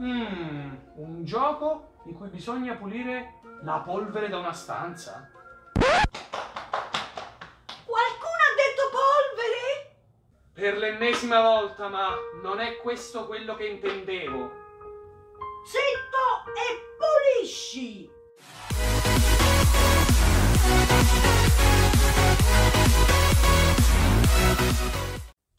Mm, un gioco in cui bisogna pulire la polvere da una stanza. Qualcuno ha detto polvere? Per l'ennesima volta, ma non è questo quello che intendevo. Zitto e pulisci!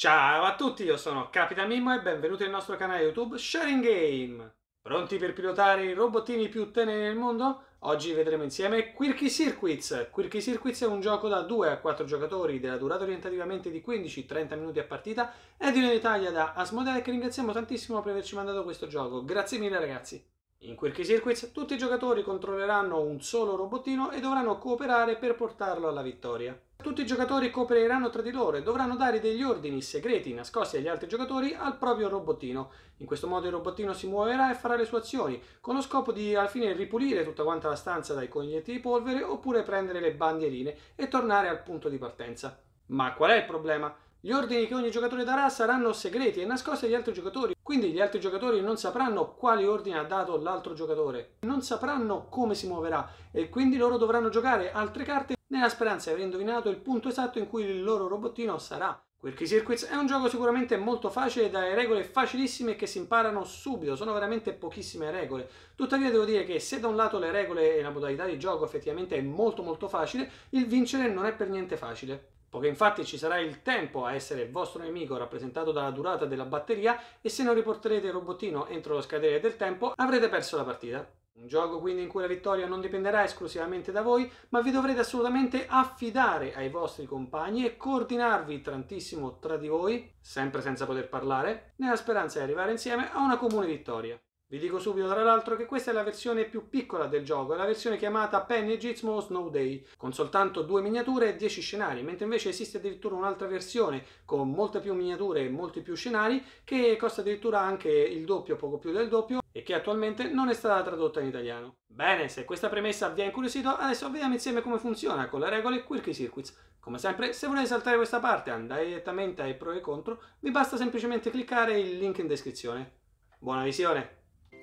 Ciao a tutti, io sono Capita Mimmo e benvenuti nel nostro canale YouTube Sharing Game. Pronti per pilotare i robottini più teneri del mondo? Oggi vedremo insieme Quirky Circuits. Quirky Circuits è un gioco da 2 a 4 giocatori della durata orientativamente di 15-30 minuti a partita ed è di un'Italia da Asmodee che ringraziamo tantissimo per averci mandato questo gioco. Grazie mille ragazzi! In Quirky Circuits tutti i giocatori controlleranno un solo robottino e dovranno cooperare per portarlo alla vittoria. Tutti i giocatori coopereranno tra di loro e dovranno dare degli ordini segreti nascosti agli altri giocatori al proprio robottino. In questo modo il robottino si muoverà e farà le sue azioni, con lo scopo di alla fine ripulire tutta quanta la stanza dai cognetti di polvere oppure prendere le bandierine e tornare al punto di partenza. Ma qual è il problema? Gli ordini che ogni giocatore darà saranno segreti e nascosti agli altri giocatori, quindi gli altri giocatori non sapranno quali ordini ha dato l'altro giocatore, non sapranno come si muoverà e quindi loro dovranno giocare altre carte nella speranza di aver indovinato il punto esatto in cui il loro robottino sarà. Quirky Circuits è un gioco sicuramente molto facile, dalle regole facilissime che si imparano subito, sono veramente pochissime regole. Tuttavia devo dire che se da un lato le regole e la modalità di gioco effettivamente è molto molto facile, il vincere non è per niente facile. Poiché infatti ci sarà il tempo a essere vostro nemico rappresentato dalla durata della batteria e se non riporterete il robottino entro lo scadere del tempo avrete perso la partita. Un gioco quindi in cui la vittoria non dipenderà esclusivamente da voi, ma vi dovrete assolutamente affidare ai vostri compagni e coordinarvi tantissimo tra di voi, sempre senza poter parlare, nella speranza di arrivare insieme a una comune vittoria. Vi dico subito tra l'altro che questa è la versione più piccola del gioco, è la versione chiamata Penny Gizmo Snow Day, con soltanto due miniature e dieci scenari, mentre invece esiste addirittura un'altra versione con molte più miniature e molti più scenari, che costa addirittura anche il doppio, poco più del doppio, e che attualmente non è stata tradotta in italiano. Bene, se questa premessa vi ha incuriosito, adesso vediamo insieme come funziona con le regole Quirky Circuits. Come sempre, se volete saltare questa parte, e andare direttamente ai pro e contro, vi basta semplicemente cliccare il link in descrizione. Buona visione!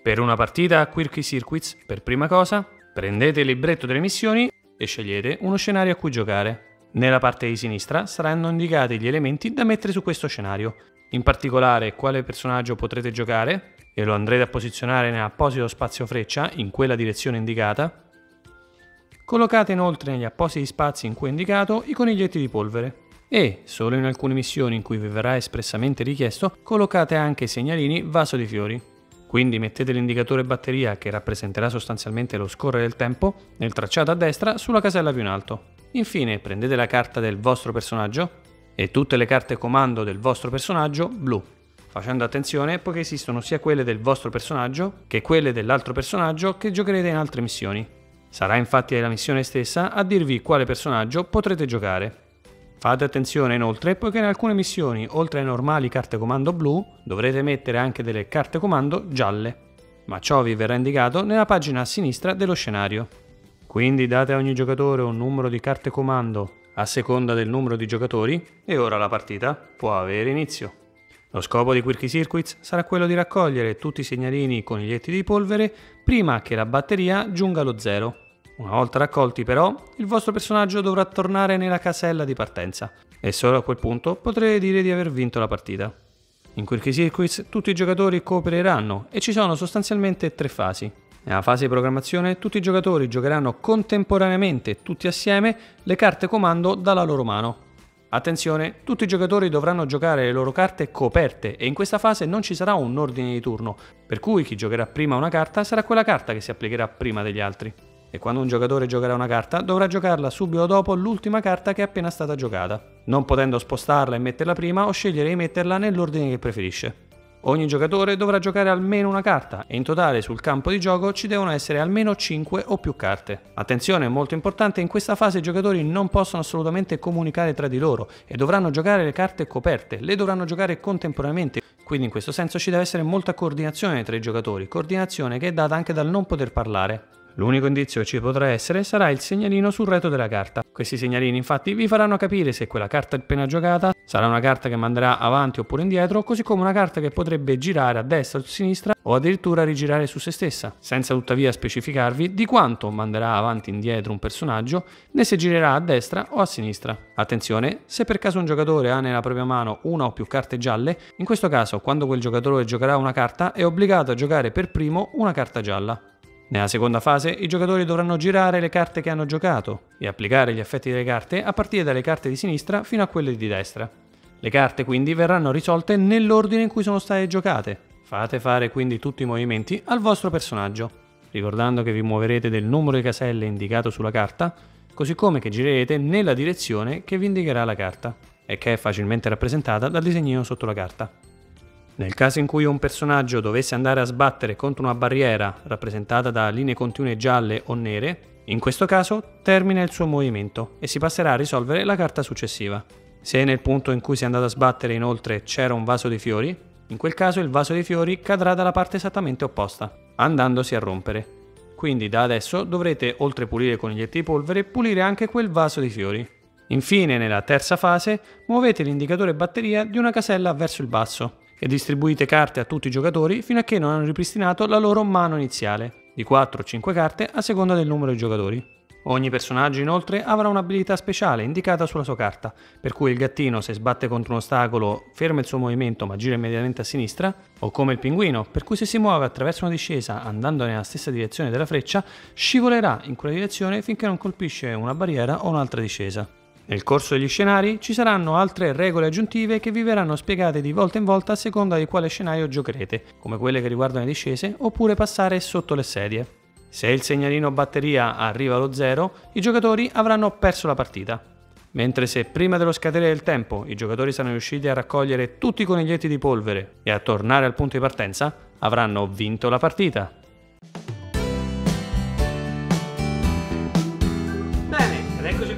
Per una partita a Quirky Circuits, per prima cosa, prendete il libretto delle missioni e scegliete uno scenario a cui giocare. Nella parte di sinistra saranno indicati gli elementi da mettere su questo scenario, in particolare quale personaggio potrete giocare e lo andrete a posizionare nell'apposito spazio freccia in quella direzione indicata. Collocate inoltre negli appositi spazi in cui è indicato i coniglietti di polvere e, solo in alcune missioni in cui vi verrà espressamente richiesto, collocate anche i segnalini vaso di fiori. Quindi mettete l'indicatore batteria che rappresenterà sostanzialmente lo scorrere del tempo nel tracciato a destra sulla casella più in alto. Infine prendete la carta del vostro personaggio e tutte le carte comando del vostro personaggio blu, facendo attenzione poiché esistono sia quelle del vostro personaggio che quelle dell'altro personaggio che giocherete in altre missioni. Sarà infatti la missione stessa a dirvi quale personaggio potrete giocare. Fate attenzione inoltre poiché in alcune missioni, oltre ai normali carte comando blu, dovrete mettere anche delle carte comando gialle, ma ciò vi verrà indicato nella pagina a sinistra dello scenario. Quindi date a ogni giocatore un numero di carte comando a seconda del numero di giocatori e ora la partita può avere inizio. Lo scopo di Quirky Circuits sarà quello di raccogliere tutti i segnalini con i lietti di polvere prima che la batteria giunga allo zero. Una volta raccolti però, il vostro personaggio dovrà tornare nella casella di partenza e solo a quel punto potrete dire di aver vinto la partita. In quel Quirky Circuits tutti i giocatori coopereranno e ci sono sostanzialmente tre fasi. Nella fase di programmazione tutti i giocatori giocheranno contemporaneamente tutti assieme le carte comando dalla loro mano. Attenzione, tutti i giocatori dovranno giocare le loro carte coperte e in questa fase non ci sarà un ordine di turno, per cui chi giocherà prima una carta sarà quella carta che si applicherà prima degli altri e quando un giocatore giocherà una carta dovrà giocarla subito dopo l'ultima carta che è appena stata giocata, non potendo spostarla e metterla prima o scegliere di metterla nell'ordine che preferisce. Ogni giocatore dovrà giocare almeno una carta e in totale sul campo di gioco ci devono essere almeno 5 o più carte. Attenzione, molto importante, in questa fase i giocatori non possono assolutamente comunicare tra di loro e dovranno giocare le carte coperte, le dovranno giocare contemporaneamente, quindi in questo senso ci deve essere molta coordinazione tra i giocatori, coordinazione che è data anche dal non poter parlare. L'unico indizio che ci potrà essere sarà il segnalino sul retro della carta. Questi segnalini infatti vi faranno capire se quella carta appena giocata sarà una carta che manderà avanti oppure indietro, così come una carta che potrebbe girare a destra o a sinistra o addirittura rigirare su se stessa, senza tuttavia specificarvi di quanto manderà avanti e indietro un personaggio né se girerà a destra o a sinistra. Attenzione, se per caso un giocatore ha nella propria mano una o più carte gialle, in questo caso quando quel giocatore giocherà una carta è obbligato a giocare per primo una carta gialla. Nella seconda fase i giocatori dovranno girare le carte che hanno giocato e applicare gli effetti delle carte a partire dalle carte di sinistra fino a quelle di destra. Le carte quindi verranno risolte nell'ordine in cui sono state giocate. Fate fare quindi tutti i movimenti al vostro personaggio, ricordando che vi muoverete del numero di caselle indicato sulla carta, così come che girerete nella direzione che vi indicherà la carta e che è facilmente rappresentata dal disegnino sotto la carta. Nel caso in cui un personaggio dovesse andare a sbattere contro una barriera rappresentata da linee continue gialle o nere, in questo caso termina il suo movimento e si passerà a risolvere la carta successiva. Se nel punto in cui si è andato a sbattere inoltre c'era un vaso di fiori, in quel caso il vaso di fiori cadrà dalla parte esattamente opposta, andandosi a rompere. Quindi da adesso dovrete, oltre a pulire con gli etti polvere, pulire anche quel vaso di fiori. Infine, nella terza fase, muovete l'indicatore batteria di una casella verso il basso, e distribuite carte a tutti i giocatori fino a che non hanno ripristinato la loro mano iniziale, di 4 o 5 carte a seconda del numero di giocatori. Ogni personaggio inoltre avrà un'abilità speciale indicata sulla sua carta, per cui il gattino se sbatte contro un ostacolo ferma il suo movimento ma gira immediatamente a sinistra, o come il pinguino, per cui se si muove attraverso una discesa andando nella stessa direzione della freccia, scivolerà in quella direzione finché non colpisce una barriera o un'altra discesa. Nel corso degli scenari ci saranno altre regole aggiuntive che vi verranno spiegate di volta in volta a seconda di quale scenario giocherete, come quelle che riguardano le discese oppure passare sotto le sedie. Se il segnalino batteria arriva allo zero, i giocatori avranno perso la partita. Mentre se prima dello scadere del tempo i giocatori saranno riusciti a raccogliere tutti i coniglietti di polvere e a tornare al punto di partenza, avranno vinto la partita.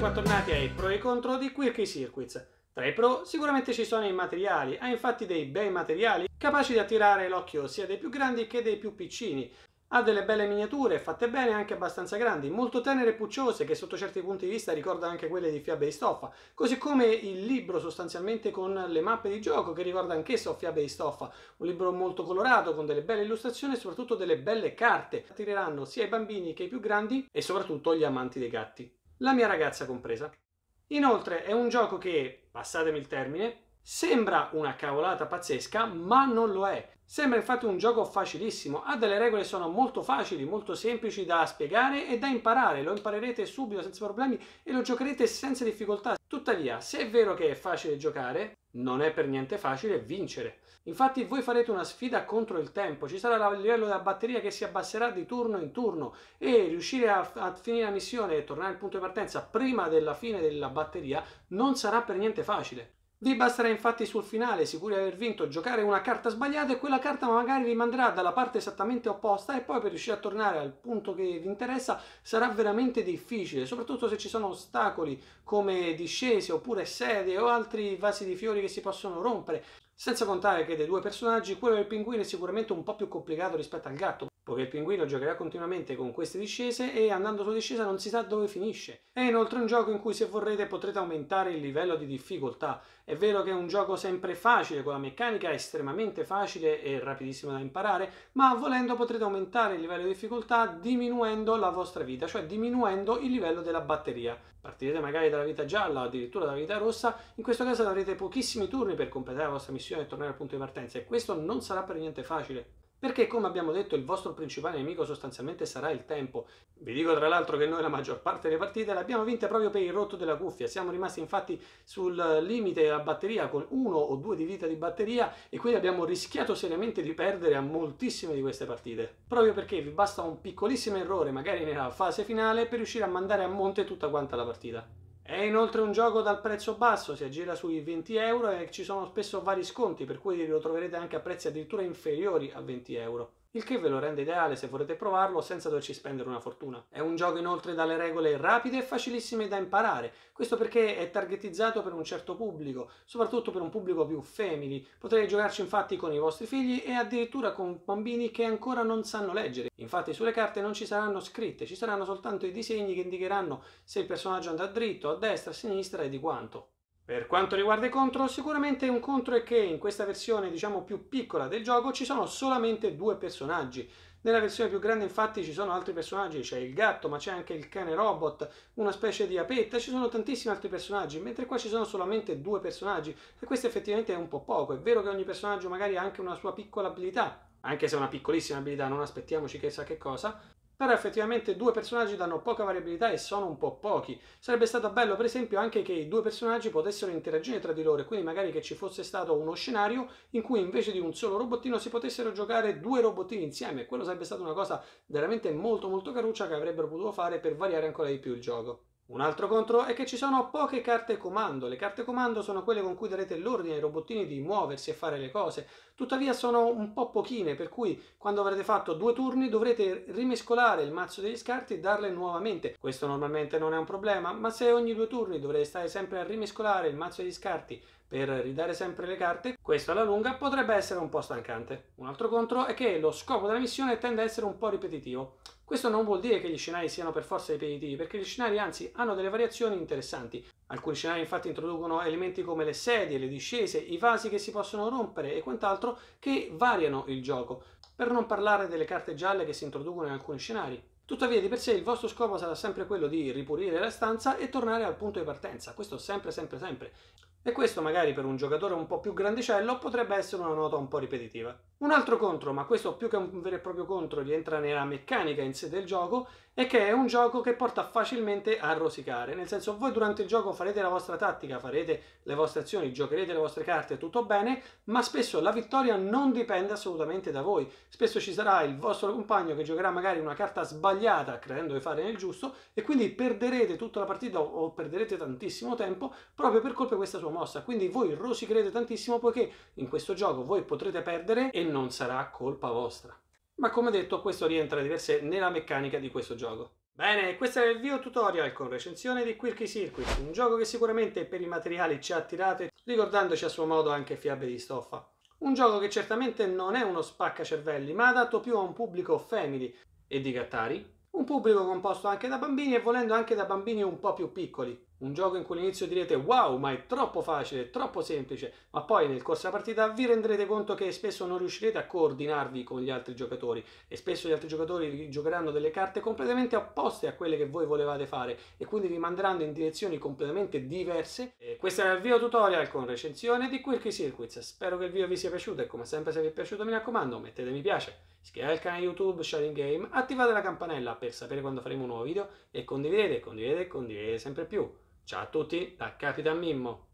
ma tornati ai pro e contro di Quirky Circuits. Tra i pro sicuramente ci sono i materiali, ha infatti dei bei materiali capaci di attirare l'occhio sia dei più grandi che dei più piccini. Ha delle belle miniature, fatte bene anche abbastanza grandi, molto tenere e pucciose che sotto certi punti di vista ricordano anche quelle di fiabe di stoffa, così come il libro sostanzialmente con le mappe di gioco che ricorda anch'esso fiabe di stoffa, un libro molto colorato con delle belle illustrazioni e soprattutto delle belle carte, attireranno sia i bambini che i più grandi e soprattutto gli amanti dei gatti la mia ragazza compresa. Inoltre è un gioco che, passatemi il termine, Sembra una cavolata pazzesca, ma non lo è. Sembra infatti un gioco facilissimo, ha delle regole che sono molto facili, molto semplici da spiegare e da imparare, lo imparerete subito senza problemi e lo giocherete senza difficoltà. Tuttavia, se è vero che è facile giocare, non è per niente facile vincere. Infatti voi farete una sfida contro il tempo, ci sarà il livello della batteria che si abbasserà di turno in turno e riuscire a, a, finire la missione e tornare al punto di partenza prima della fine della batteria non sarà per niente facile. Vi basterà infatti sul finale, sicuri di aver vinto, giocare una carta sbagliata e quella carta magari vi manderà dalla parte esattamente opposta e poi per riuscire a tornare al punto che vi interessa sarà veramente difficile, soprattutto se ci sono ostacoli come discese oppure sedie o altri vasi di fiori che si possono rompere. Senza contare che dei due personaggi quello del pinguino è sicuramente un po' più complicato rispetto al gatto, poiché il pinguino giocherà continuamente con queste discese e andando su discesa non si sa dove finisce. È inoltre un gioco in cui se vorrete potrete aumentare il livello di difficoltà. È vero che è un gioco sempre facile, con la meccanica estremamente facile e rapidissima da imparare, ma volendo potrete aumentare il livello di difficoltà diminuendo la vostra vita, cioè diminuendo il livello della batteria. Partirete magari dalla vita gialla o addirittura dalla vita rossa, in questo caso avrete pochissimi turni per completare la vostra missione e tornare al punto di partenza e questo non sarà per niente facile. Perché, come abbiamo detto, il vostro principale nemico sostanzialmente sarà il tempo. Vi dico tra l'altro che noi la maggior parte delle partite le abbiamo vinte proprio per il rotto della cuffia. Siamo rimasti infatti sul limite della batteria con uno o due di vita di batteria e quindi abbiamo rischiato seriamente di perdere a moltissime di queste partite. Proprio perché vi basta un piccolissimo errore, magari nella fase finale, per riuscire a mandare a monte tutta quanta la partita. È inoltre un gioco dal prezzo basso, si aggira sui 20 euro e ci sono spesso vari sconti, per cui lo troverete anche a prezzi addirittura inferiori a 20 euro il che ve lo rende ideale se volete provarlo senza doverci spendere una fortuna. È un gioco inoltre dalle regole rapide e facilissime da imparare, questo perché è targetizzato per un certo pubblico, soprattutto per un pubblico più femminile. Potrete giocarci infatti con i vostri figli e addirittura con bambini che ancora non sanno leggere. Infatti sulle carte non ci saranno scritte, ci saranno soltanto i disegni che indicheranno se il personaggio andrà dritto, a destra, a sinistra e di quanto. Per quanto riguarda i contro, sicuramente un contro è che in questa versione diciamo più piccola del gioco ci sono solamente due personaggi. Nella versione più grande infatti ci sono altri personaggi, c'è il gatto ma c'è anche il cane robot, una specie di apetta, ci sono tantissimi altri personaggi, mentre qua ci sono solamente due personaggi e questo effettivamente è un po' poco, è vero che ogni personaggio magari ha anche una sua piccola abilità, anche se è una piccolissima abilità, non aspettiamoci chissà che cosa, però effettivamente due personaggi danno poca variabilità e sono un po' pochi. Sarebbe stato bello per esempio anche che i due personaggi potessero interagire tra di loro e quindi magari che ci fosse stato uno scenario in cui invece di un solo robottino si potessero giocare due robottini insieme. Quello sarebbe stata una cosa veramente molto molto caruccia che avrebbero potuto fare per variare ancora di più il gioco. Un altro contro è che ci sono poche carte comando. Le carte comando sono quelle con cui darete l'ordine ai robottini di muoversi e fare le cose. Tuttavia sono un po' pochine, per cui quando avrete fatto due turni dovrete rimescolare il mazzo degli scarti e darle nuovamente. Questo normalmente non è un problema, ma se ogni due turni dovrete stare sempre a rimescolare il mazzo degli scarti per ridare sempre le carte, questo alla lunga potrebbe essere un po' stancante. Un altro contro è che lo scopo della missione tende ad essere un po' ripetitivo. Questo non vuol dire che gli scenari siano per forza ripetitivi, perché gli scenari anzi hanno delle variazioni interessanti. Alcuni scenari infatti introducono elementi come le sedie, le discese, i vasi che si possono rompere e quant'altro che variano il gioco, per non parlare delle carte gialle che si introducono in alcuni scenari. Tuttavia di per sé il vostro scopo sarà sempre quello di ripulire la stanza e tornare al punto di partenza, questo sempre sempre sempre. E questo magari per un giocatore un po' più grandicello potrebbe essere una nota un po' ripetitiva. Un altro contro, ma questo più che un vero e proprio contro rientra nella meccanica in sé del gioco, è che è un gioco che porta facilmente a rosicare, nel senso voi durante il gioco farete la vostra tattica, farete le vostre azioni, giocherete le vostre carte, tutto bene, ma spesso la vittoria non dipende assolutamente da voi, spesso ci sarà il vostro compagno che giocherà magari una carta sbagliata credendo di fare nel giusto e quindi perderete tutta la partita o perderete tantissimo tempo proprio per colpa di questa sua mossa, quindi voi rosicherete tantissimo poiché in questo gioco voi potrete perdere e non sarà colpa vostra. Ma come detto, questo rientra di per sé nella meccanica di questo gioco. Bene, questo era il video tutorial con recensione di Quirky Circuit, un gioco che sicuramente per i materiali ci ha attirato, ricordandoci a suo modo anche fiabe di stoffa. Un gioco che certamente non è uno spacca cervelli, ma adatto più a un pubblico femminile e di gattari, un pubblico composto anche da bambini e volendo anche da bambini un po' più piccoli. Un gioco in cui all'inizio direte wow, ma è troppo facile, è troppo semplice, ma poi nel corso della partita vi renderete conto che spesso non riuscirete a coordinarvi con gli altri giocatori e spesso gli altri giocatori giocheranno delle carte completamente opposte a quelle che voi volevate fare e quindi vi manderanno in direzioni completamente diverse. E questo era il video tutorial con recensione di Quirky Circuits. Spero che il video vi sia piaciuto e come sempre se vi è piaciuto mi raccomando mettete mi piace, iscrivetevi al canale YouTube Sharing Game, attivate la campanella per sapere quando faremo un nuovo video e condividete, condividete, condividete sempre più. Ciao a tutti da Capitan Mimmo.